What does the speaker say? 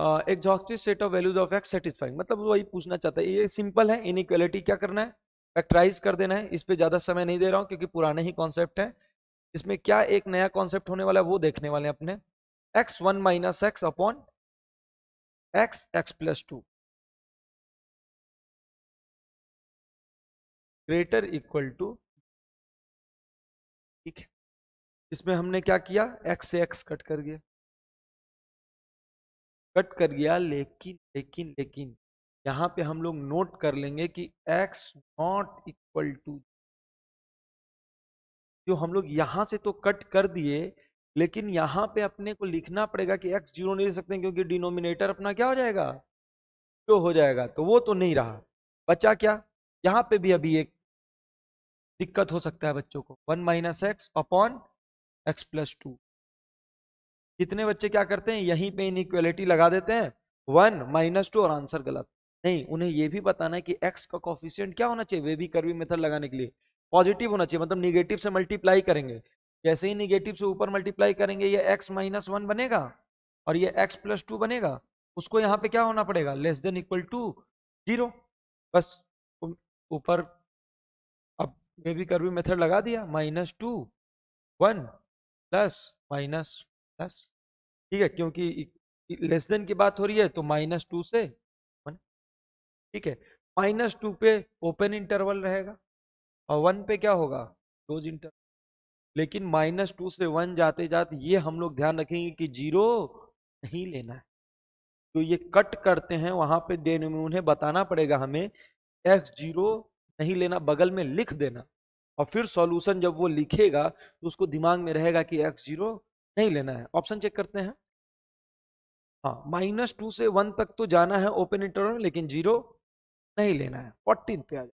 exhaustive set of values of X satisfying मतलब वही पूछना चाहता है ये सिंपल है इनक्वालिटी क्या करना है फैक्टराइज कर देना है इस पर ज़्यादा समय नहीं दे रहा हूँ क्योंकि पुराने ही कॉन्सेप्ट है इसमें क्या एक नया कॉन्सेप्ट होने वाला है वो देखने वाले हैं अपने X one minus X upon X X plus two greater equal to ठीक है इसमें हमने क्या किया एक्स से एक्स कट कर दिया कट कर गया लेकिन लेकिन लेकिन यहाँ पे हम लोग नोट कर लेंगे कि x नॉट इक्वल टू जो हम लोग यहाँ से तो कट कर दिए लेकिन यहाँ पे अपने को लिखना पड़ेगा कि x जीरो नहीं ले सकते क्योंकि डिनोमिनेटर अपना क्या हो जाएगा जो तो हो जाएगा तो वो तो नहीं रहा बचा क्या यहाँ पे भी अभी एक दिक्कत हो सकता है बच्चों को one minus X upon X plus two कितने बच्चे क्या करते हैं यहीं पे इनइक्वालिटी लगा देते हैं वन माइनस टू और आंसर गलत नहीं उन्हें ये भी बताना है कि एक्स का कॉफिशियंट क्या होना चाहिए वे भी कर्वी मेथड लगाने के लिए पॉजिटिव होना चाहिए मतलब निगेटिव से मल्टीप्लाई करेंगे जैसे ही निगेटिव से ऊपर मल्टीप्लाई करेंगे ये एक्स माइनस वन बनेगा और ये एक्स प्लस टू बनेगा उसको यहाँ पे क्या होना पड़ेगा less than equal to zero बस ऊपर अब मे भी कर्वी मेथड लगा दिया minus two one plus minus plus ठीक है क्योंकि लेस देन की बात हो रही है तो माइनस टू से वन ठीक है माइनस टू पे ओपन इंटरवल रहेगा और वन पे क्या होगा क्लोज इंटरवल लेकिन माइनस टू से वन जाते जाते ये हम लोग ध्यान रखेंगे कि जीरो नहीं लेना है तो ये कट करते हैं वहां पे देने में उन्हें बताना पड़ेगा हमें एक्स जीरो नहीं लेना बगल में लिख देना और फिर सॉल्यूशन जब वो लिखेगा तो उसको दिमाग में रहेगा कि एक्स जीरो नहीं लेना है ऑप्शन चेक करते हैं हाँ माइनस टू से वन तक तो जाना है ओपन इंटरवल लेकिन जीरो नहीं लेना है फोर्टीन पे आ जाए